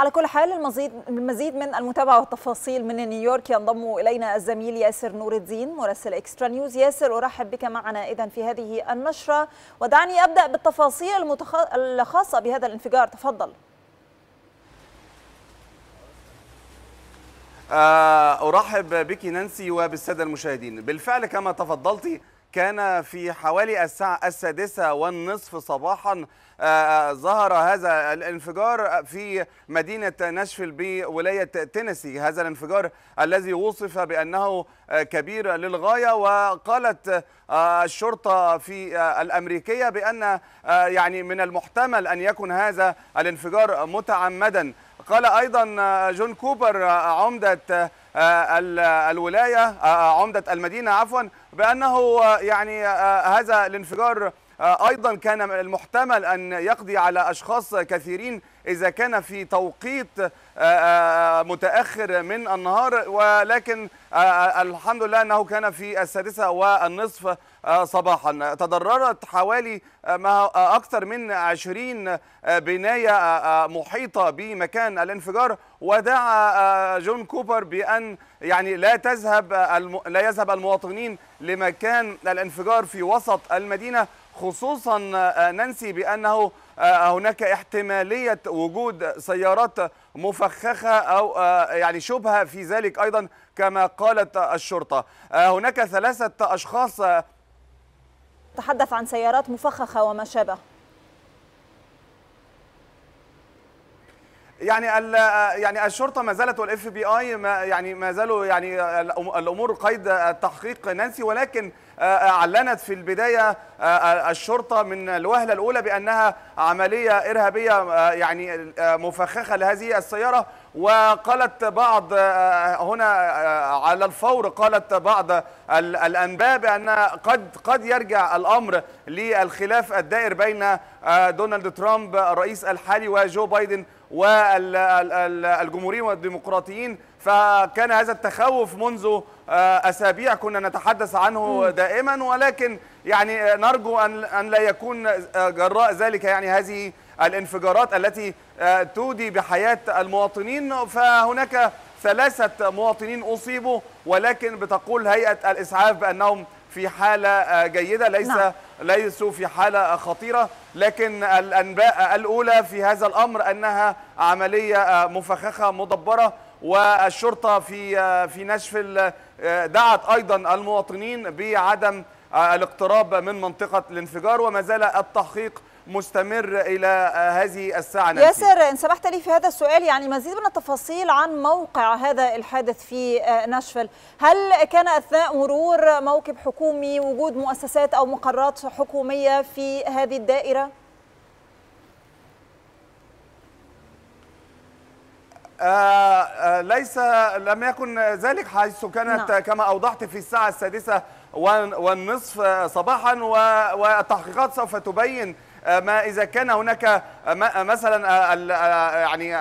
على كل حال المزيد المزيد من المتابعه والتفاصيل من نيويورك ينضم الينا الزميل ياسر نور الدين مراسل اكسترا نيوز ياسر ارحب بك معنا اذا في هذه النشره ودعني ابدا بالتفاصيل المتخ... الخاصه بهذا الانفجار تفضل آه، أرحب بك نانسي وبالسادة المشاهدين بالفعل كما تفضلتي كان في حوالي الساعة السادسة والنصف صباحا آه، آه، ظهر هذا الانفجار في مدينة ناشفيل بولاية تينيسي هذا الانفجار الذي وصف بأنه آه، كبير للغاية وقالت الشرطة في الأمريكية بأن يعني من المحتمل أن يكون هذا الانفجار متعمدا قال أيضا جون كوبر عمدة آه، الولايه آه، آه، عمده المدينه عفوا بانه يعني هذا الانفجار آه، أيضا كان المحتمل أن يقضي على أشخاص كثيرين إذا كان في توقيت آه، آه، متأخر من النهار ولكن الحمد لله أنه كان في السادسة والنصف صباحا تضررت حوالي ما أكثر من 20 بناية محيطة بمكان الانفجار ودعا جون كوبر بأن يعني لا تذهب لا يذهب المواطنين لمكان الانفجار في وسط المدينة خصوصا آه، ننسي بأنه آه، هناك احتمالية وجود سيارات مفخخة أو آه، يعني شبهة في ذلك أيضا كما قالت الشرطة هناك ثلاثة أشخاص تحدث عن سيارات مفخخة وما شابه يعني يعني الشرطه ما زالت والاف بي اي ما يعني ما زالوا يعني الامور قيد التحقيق نانسي ولكن آه، آه، أعلنت في البداية آه، الشرطة من الوهلة الأولى بأنها عملية إرهابية يعني مفخخة لهذه السيارة وقالت بعض هنا على الفور قالت بعض الانباء بان قد قد يرجع الامر للخلاف الدائر بين دونالد ترامب الرئيس الحالي وجو بايدن والجمهوريين والديمقراطيين فكان هذا التخوف منذ آه، أسابيع كنا نتحدث عنه دائما ولكن يعني نرجو أن لا يكون آه، جراء ذلك يعني هذه الانفجارات التي آه، تودي بحياة المواطنين فهناك ثلاثة مواطنين أصيبوا ولكن بتقول هيئة الإسعاف بأنهم في حالة جيدة ليس نعم. ليسوا في حالة خطيرة لكن الأنباء الأولى في هذا الأمر أنها عملية مفخخة مدبرة والشرطه في في ناشفيل دعت ايضا المواطنين بعدم آه، الاقتراب من منطقه الانفجار وما زال التحقيق مستمر الى آه، هذه الساعه نفسي. ياسر ان سمحت لي في هذا السؤال يعني مزيد من التفاصيل عن موقع هذا الحادث في آه، ناشفيل هل كان اثناء مرور موكب حكومي وجود مؤسسات او مقرات حكوميه في هذه الدائره آه، آه، ليس لم يكن ذلك حيث كانت نعم. كما أوضحت في الساعة السادسة والنصف آه، صباحا والتحقيقات سوف تبين ما اذا كان هناك مثلا يعني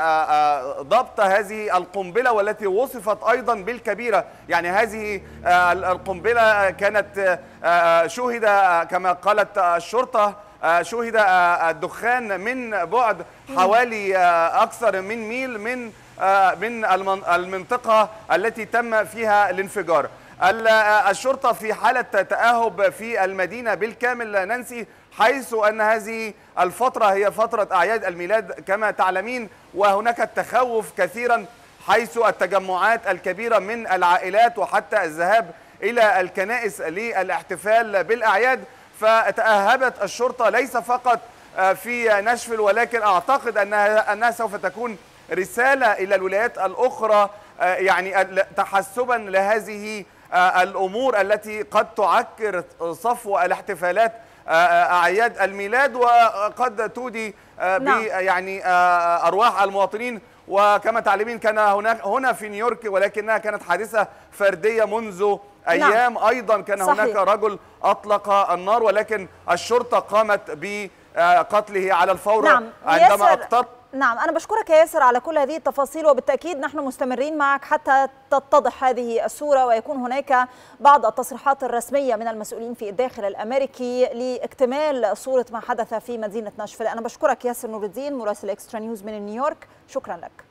ضبط هذه القنبله والتي وصفت ايضا بالكبيره يعني هذه القنبله كانت شهد كما قالت الشرطه شهد الدخان من بعد حوالي اكثر من ميل من آه، من المنطقة التي تم فيها الانفجار آه، الشرطة في حالة تأهب في المدينة بالكامل نانسي حيث أن هذه الفترة هي فترة أعياد الميلاد كما تعلمين وهناك التخوف كثيرا حيث التجمعات الكبيرة من العائلات وحتى الذهاب إلى الكنائس للاحتفال بالأعياد فتأهبت الشرطة ليس فقط آه، في ناشفيل ولكن اعتقد انها انها سوف تكون رساله الى الولايات الاخرى آه، يعني تحسبا لهذه آه، الامور التي قد تعكر صفو الاحتفالات اعياد الميلاد وقد تودي ب نعم. يعني ارواح المواطنين وكما تعلمين كان هناك هنا في نيويورك ولكنها كانت حادثه فرديه منذ نعم. ايام ايضا كان صحيح. هناك رجل اطلق النار ولكن الشرطه قامت ب آه، قتله على الفور نعم. عندما اقتط نعم أنا بشكرك يا ياسر على كل هذه التفاصيل وبالتأكيد نحن مستمرين معك حتى تتضح هذه الصورة ويكون هناك بعض التصريحات الرسمية من المسؤولين في الداخل الأمريكي لاكتمال صورة ما حدث في مدينة ناشفيل أنا بشكرك ياسر نور الدين مراسل إكسترا نيوز من نيويورك شكرا لك